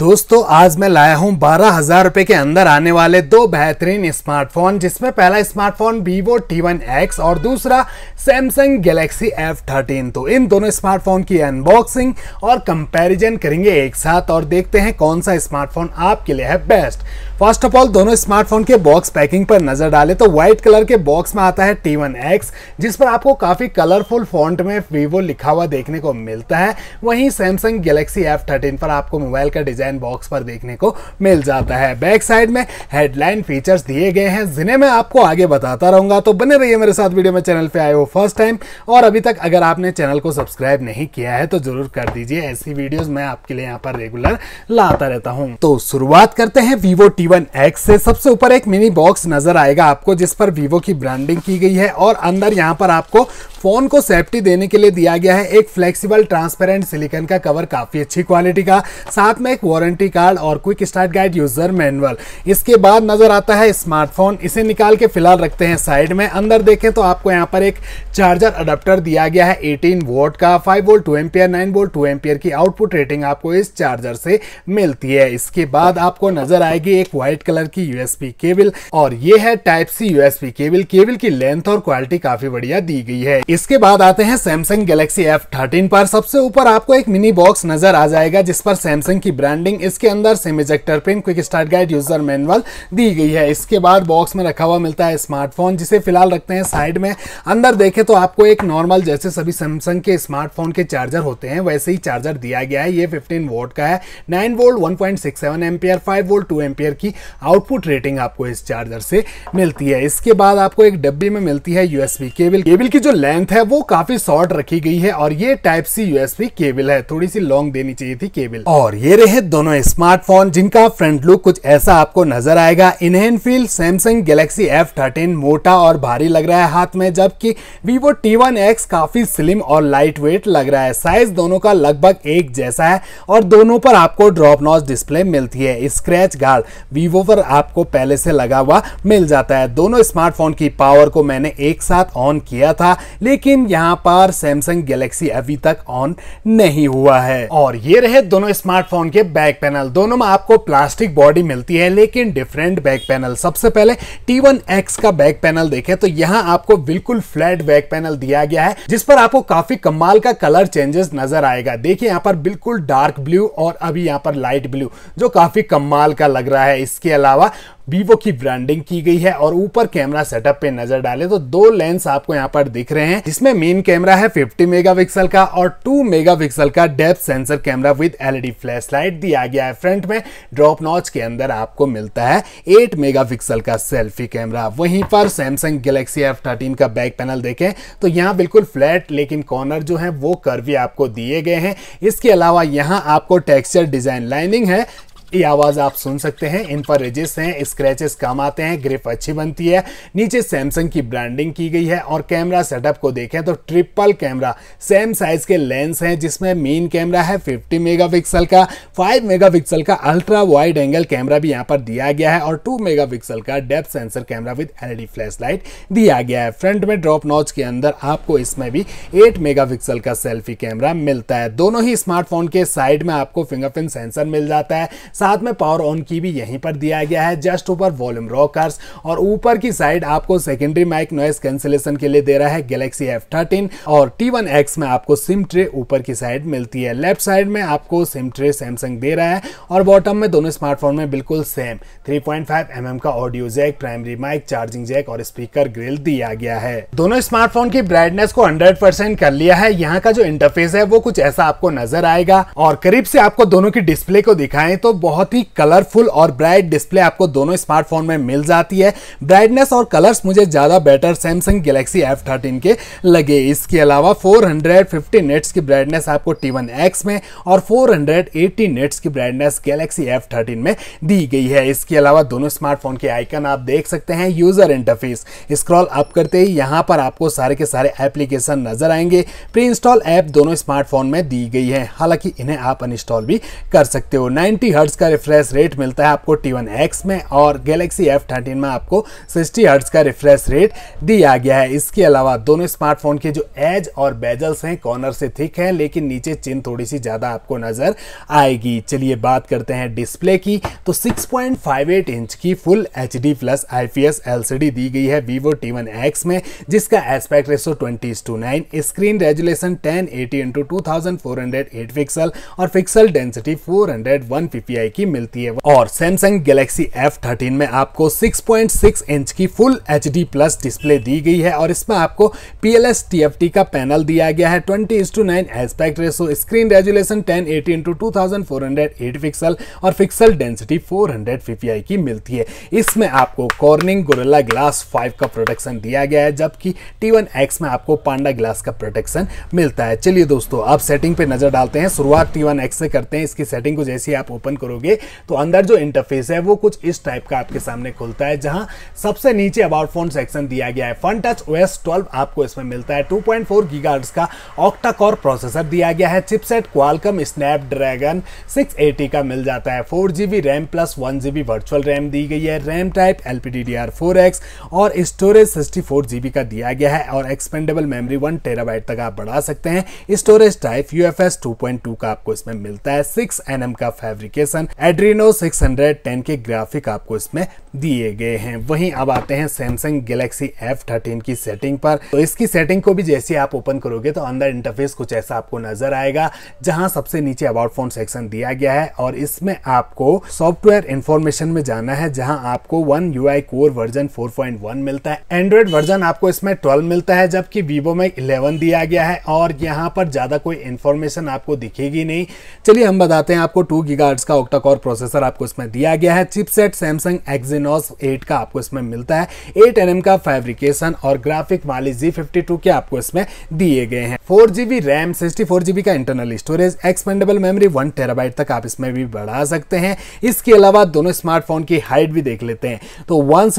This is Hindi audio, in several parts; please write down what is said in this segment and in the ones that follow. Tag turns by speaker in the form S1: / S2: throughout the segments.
S1: दोस्तों आज मैं लाया हूं बारह हजार रुपए के अंदर आने वाले दो बेहतरीन स्मार्टफोन जिसमें पहला smartphone Vivo T one X और दूसरा सैमसंग Galaxy एफ थर्टीन तो इन दोनों स्मार्टफोन की अनबॉक्सिंग और कंपैरिजन करेंगे एक साथ और देखते हैं कौन सा स्मार्टफोन आपके लिए है बेस्ट फर्स्ट ऑफ ऑल दोनों स्मार्टफोन के बॉक्स पैकिंग पर नजर डालें तो व्हाइट कलर के बॉक्स में आता है टी वन एक्स जिस पर आपको काफी कलरफुल फॉन्ट में वीवो लिखा हुआ देखने को मिलता है वहीं सैमसंग गैलेक्सी एफ थर्टीन पर आपको मोबाइल का डिजाइन बॉक्स पर देखने को मिल जाता है बैक साइड में हेडलाइन फीचर्स दिए गए हैं जिन्हें मैं आपको आगे बताता रहूंगा तो बने रहिए मेरे साथ वीडियो में चैनल पर आए हो फर्स्ट टाइम और अभी तक अगर आपने चैनल को सब्सक्राइब नहीं किया है तो जरूर कर दीजिए ऐसी वीडियोज मैं आपके लिए यहाँ पर रेगुलर लाता रहता हूँ तो शुरुआत करते हैं वीवो टी वन एक्स से सबसे ऊपर एक मिनी बॉक्स नजर आएगा आपको जिस पर वीवो की ब्रांडिंग की गई है और अंदर यहाँ पर आपको फोन को सेफ्टी देने के लिए दिया गया है एक फ्लेक्सिबल ट्रांसपेरेंट सिलिकन का कवर काफी अच्छी क्वालिटी का साथ में एक वारंटी कार्ड और quick start guide user manual इसके बाद नजर आता है स्मार्टफोन इसे निकाल के फिलहाल रखते हैं साइड में अंदर देखें तो आपको यहाँ पर एक चार्जर अडाप्टर दिया गया है एटीन वोट का five volt two ampere nine volt two ampere की आउटपुट रेटिंग आपको इस चार्जर से मिलती है इसके बाद आपको नजर आएगी एक व्हाइट कलर की यूएसबी केबल और ये है type C USB cable cable की लेंथ और क्वालिटी काफी बढ़िया दी गई है इसके बाद आते हैं सैमसंग गैलेक्सी एफ थर्टीन पर सबसे ऊपर आपको एक मिनी बॉक्स नजर आ जाएगा जिस पर सैमसंग की ब्रांडिंग इसके अंदर SIM pin quick start guide user manual दी गई है इसके बाद बॉक्स में रखा हुआ मिलता है स्मार्टफोन जिसे फिलहाल रखते हैं साइड में अंदर देखे तो आपको एक नॉर्मल जैसे सभी सैमसंग के स्मार्टफोन के चार्जर होते हैं वैसे ही चार्जर दिया गया है ये फिफ्टीन वोल्ट का है nine volt seven ampere five volt two ampere की की आउटपुट रेटिंग आपको इस चार्जर से मिलती है इसके बाद आपको एक डब्बे में मिलती है यूएसबी केबल केबल की जो लेंथ है वो काफी शॉर्ट रखी गई है और ये टाइप सी यूएसबी केबल है थोड़ी सी लॉन्ग देनी चाहिए थी केबल और ये रहे दोनों स्मार्टफोन जिनका फ्रंट लुक कुछ ऐसा आपको नजर आएगा in hand feel Samsung Galaxy F मोटा और भारी लग रहा है हाथ में जबकि वीवो टी काफी स्लिम और लाइट वेट लग रहा है साइज दोनों का लगभग एक जैसा है और दोनों पर आपको ड्रॉप नॉस डिस्प्ले मिलती है स्क्रैच गार्ड वीवो पर आपको पहले से लगा हुआ मिल जाता है दोनों स्मार्टफोन की पावर को मैंने एक साथ ऑन किया था लेकिन यहाँ पर सैमसंग गैलेक्सी अभी तक ऑन नहीं हुआ है और ये रहे दोनों स्मार्टफोन के बैक पैनल दोनों में आपको प्लास्टिक बॉडी मिलती है लेकिन डिफरेंट बैक पैनल सबसे पहले टी का बैक पैनल देखे तो यहाँ आपको बिल्कुल फ्लैट बैक पैनल दिया गया है जिस पर आपको काफी कमाल का कलर चेंजेस नजर आएगा देखिए यहाँ पर बिल्कुल डार्क ब्लू और अभी यहाँ पर लाइट ब्लू जो काफी कमाल का लग रहा है इसके अलावा वीवो की ब्रांडिंग की गई है और ऊपर कैमरा सेटअप पे नजर डाले तो दो लेंस आपको यहाँ पर दिख रहे हैं जिसमें मेन कैमरा है 50 मेगापिक्सल का और 2 मेगापिक्सल का depth sensor camera with LED flashlight दिया गया है फ्रंट में ड्रॉप नॉच के अंदर आपको मिलता है 8 मेगापिक्सल का सेल्फी कैमरा वहीं पर सैमसंग गैलेक्सी एफ का बैक पैनल देखें तो यहाँ बिल्कुल फ्लैट लेकिन कॉर्नर जो है वो कर आपको दिए गए हैं इसके अलावा यहाँ आपको टेक्स्चर डिजाइन लाइनिंग है ये आवाज़ आप सुन सकते हैं इन पर रेजिस हैं स्क्रैचेस कम आते हैं ग्रिप अच्छी बनती है नीचे सैमसंग की ब्रांडिंग की गई है और कैमरा सेटअप को देखें तो ट्रिपल कैमरा सेम साइज के लेंस हैं जिसमें मेन कैमरा है 50 मेगापिक्सल का 5 मेगापिक्सल का अल्ट्रा वाइड एंगल कैमरा भी यहाँ पर दिया गया है और टू मेगा का depth sensor camera with flash light दिया गया है फ्रंट में ड्रॉप नॉच के अंदर आपको इसमें भी एट मेगा का सेल्फी कैमरा मिलता है दोनों ही स्मार्टफोन के साइड में आपको फिंगरप्रिंट सेंसर मिल जाता है साथ में पावर ऑन की भी यहीं पर दिया गया है जस्ट ऊपर वॉल्यूम रॉकर्स और ऊपर की साइड आपको सेकेंडरी माइक नॉइस कैंसिलेशन के लिए दे रहा है गैलेक्सी एफ और टी में आपको सिम ट्रे ऊपर की साइड मिलती है लेफ्ट साइड में आपको सिम ट्रे सैमसंग दे रहा है और बॉटम में दोनों स्मार्टफोन में बिल्कुल सेम 3.5 पॉइंट mm का audio jack primary mic charging jack और स्पीकर ग्रिल दिया गया है दोनों स्मार्टफोन की ब्राइटनेस को 100% कर लिया है यहाँ का जो इंटरफेस है वो कुछ ऐसा आपको नजर आएगा और करीब से आपको दोनों की डिस्प्ले को दिखाएं तो बहुत ही कलरफुल और ब्राइट डिस्प्ले आपको दोनों स्मार्टफोन में मिल जाती है ब्राइटनेस और कलर्स मुझे ज़्यादा better Samsung Galaxy F thirteen के लगे इसके अलावा 450 नेट्स की ब्राइटनेस आपको टी वन एक्स में और 480 नेट्स की ब्राइटनेस गैलेक्सी एफ थर्टीन में दी गई है इसके अलावा दोनों स्मार्टफोन के आइकन आप देख सकते हैं यूज़र इंटरफेस स्क्रॉल अप करते ही यहाँ पर आपको सारे के सारे एप्लीकेशन नजर आएंगे प्री इंस्टॉल ऐप दोनों स्मार्टफोन में दी गई है हालांकि इन्हें आप अनइंस्टॉल भी कर सकते हो नाइनटी हर्ट्स का रिफ्रेश रेट मिलता है आपको टी वन एक्स में और गैलेक्सी एफ थर्टीन में आपको सिक्सटी हर्ट्स का रिफ्रेश रेट दिया गया है इसके अलावा दोनों स्मार्टफोन के जो एज और बेजल्स हैं कॉर्नर से थिक हैं लेकिन नीचे चिन थोड़ी सी ज़्यादा आपको नज़र आएगी चलिए बात करते हैं डिस्प्ले की तो 6.58 इंच की full H plus I P दी गई है वीवो टी वन एक्स में जिसका aspect ratio twenty to nine screen resolution ten eighty into two thousand four hundred eight pixel और pixel density four hundred one P की मिलती है और सैमसंग गैलेक्सी F13 में आपको 6.6 इंच की फुल एच प्लस डिस्प्ले दी गई है और इसमें आपको पी एल का पैनल दिया गया है twenty is to nine aspect ratio screen resolution ten eighty into two pixel और पिक्सल डेंसिटी 400 ppi की मिलती है इसमें आपको कॉर्निंग गोरेला ग्लास फाइव का प्रोटेक्शन दिया गया है जबकि T1X में आपको पांडा ग्लास का प्रोटेक्शन मिलता है चलिए दोस्तों अब सेटिंग पे नजर डालते हैं शुरुआत T1X से करते हैं इसकी सेटिंग को जैसे आप ओपन करो करोगे तो अंदर जो इंटरफेस है वो कुछ इस टाइप का आपके सामने खुलता है जहां सबसे नीचे अबाउट फोन सेक्शन दिया गया है फन टच ओएस 12 आपको इसमें मिलता है 2.4 पॉइंट का ऑक्टा कोर प्रोसेसर दिया गया है चिपसेट क्वालकम स्नैप स्नैपड्रैगन 680 का मिल जाता है four GB RAM plus one GB virtual RAM दी गई है रैम टाइप एल LPDDR4X और स्टोरेज सिक्सटी फोर जीबी का दिया गया है और एक्सपेंडेबल मेमरी वन टेराबाइट तक आप बढ़ा सकते हैं storage type U F S two point two का आपको इसमें मिलता है सिक्स एन एम का फेब्रिकेशन एड्रीनो 610 के ग्राफिक आपको इसमें दिए गए हैं वहीं अब आते हैं सैमसंग गैलेक्सी F13 की सेटिंग पर तो इसकी सेटिंग को भी जैसे आप ओपन करोगे तो अंदर इंटरफेस कुछ ऐसा आपको नजर आएगा जहां सबसे नीचे अबाउट फोन सेक्शन दिया गया है और इसमें आपको सॉफ्टवेयर इन्फॉर्मेशन में जाना है जहां आपको वन यू कोर वर्जन 4.1 मिलता है एंड्रॉइड वर्जन आपको इसमें ट्वेल्व मिलता है जबकि वीवो में इलेवन दिया गया है और यहाँ पर ज्यादा कोई इन्फॉर्मेशन आपको दिखेगी नहीं चलिए हम बताते हैं आपको टू गिगार्ड का ऑक्टाकोर प्रोसेसर आपको इसमें दिया गया है चिपसेट सैमसंग एक्स Exynos 8 का आपको इसमें मिलता है 8 एनएम का फैब्रिकेशन और ग्राफिक माली G52 के आपको इसमें दिए गए हैं four GB RAM sixty four GB का internal storage expandable memory one terabyte तक आप इसमें भी बढ़ा सकते हैं इसके अलावा दोनों स्मार्टफोन की हाइट भी देख लेते हैं तो वन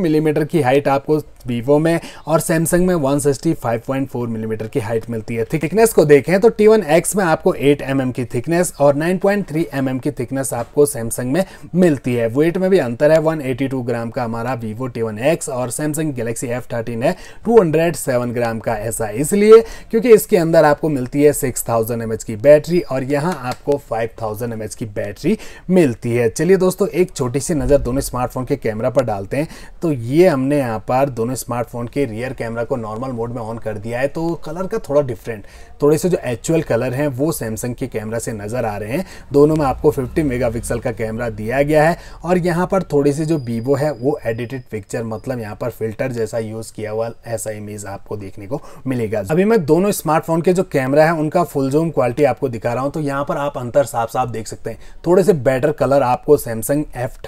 S1: मिलीमीटर mm की हाइट आपको वीवो में और सैमसंग में 165.4 मिलीमीटर mm की हाइट मिलती है थिकनेस को देखें तो T1X में आपको 8 mm की थिकनेस और 9.3 mm की थिकनेस आपको सैमसंग में मिलती है वेट में भी अंतर है 182 ग्राम का हमारा वीवो T1X और सैमसंग गैलेक्सी F13 है 207 ग्राम का ऐसा इसलिए क्योंकि इसके अंदर आपको मिलती है 6000 थाउजेंड की बैटरी और यहाँ आपको फाइव थाउजेंड की बैटरी मिलती है चलिए दोस्तों एक छोटी सी नज़र दोनों स्मार्टफोन के कैमरा पर डालते हैं तो ये हमने यहाँ पर दोनों दोनों स्मार्टफोन के रियर कैमरा को नॉर्मल मोड में ऑन कर दिया है तो कलर का थोड़ा डिफरेंट थोड़े से जो एक्चुअल कलर हैं वो सैमसंग के कैमरा से नज़र आ रहे हैं दोनों में आपको 50 मेगापिक्सल का कैमरा दिया गया है और यहाँ पर थोड़ी सी जो वीवो है वो एडिटेड पिक्चर मतलब यहाँ पर फिल्टर जैसा यूज़ किया हुआ ऐसा इमेज आपको देखने को मिलेगा अभी मैं दोनों स्मार्टफोन के जो कैमरा है उनका फुल जूम क्वालिटी आपको दिखा रहा हूँ तो यहाँ पर आप अंतर साफ साफ देख सकते हैं थोड़े से बेटर कलर आपको सैमसंग एफ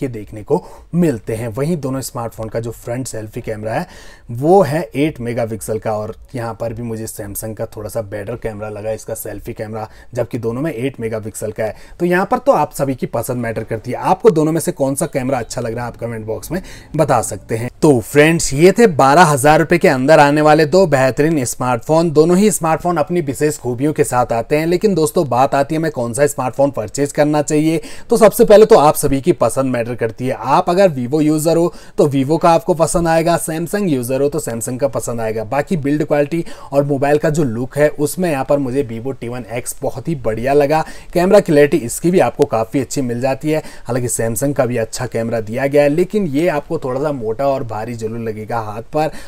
S1: के देखने को मिलते हैं वहीं दोनों स्मार्टफोन का जो फ्रंट सेल्फी कैमरा है वो है 8 मेगापिक्सल का और यहाँ पर भी मुझे सैमसंग का थोड़ा सा बेटर कैमरा लगा इसका सेल्फी कैमरा जबकि दोनों में 8 मेगापिक्सल का है तो यहाँ पर तो आप सभी की पसंद मैटर करती है आपको दोनों में से कौन सा कैमरा अच्छा लग रहा है आप कमेंट बॉक्स में बता सकते हैं तो फ्रेंड्स ये थे बारह हज़ार रुपये के अंदर आने वाले दो बेहतरीन स्मार्टफोन दोनों ही स्मार्टफोन अपनी विशेष खूबियों के साथ आते हैं लेकिन दोस्तों बात आती है मैं कौन सा स्मार्टफोन परचेज करना चाहिए तो सबसे पहले तो आप सभी की पसंद मैटर करती है आप अगर वीवो यूज़र हो तो वीवो का आपको पसंद आएगा सैमसंग यूज़र हो तो सैमसंग का पसंद आएगा बाकी बिल्ड क्वालिटी और मोबाइल का जो लुक है उसमें यहाँ पर मुझे वीवो टी बहुत ही बढ़िया लगा कैमरा क्लियरिटी इसकी भी आपको काफ़ी अच्छी मिल जाती है हालांकि सैमसंग का भी अच्छा कैमरा दिया गया है लेकिन ये आपको थोड़ा सा मोटा और भारी जरूर लगेगा हाथ पर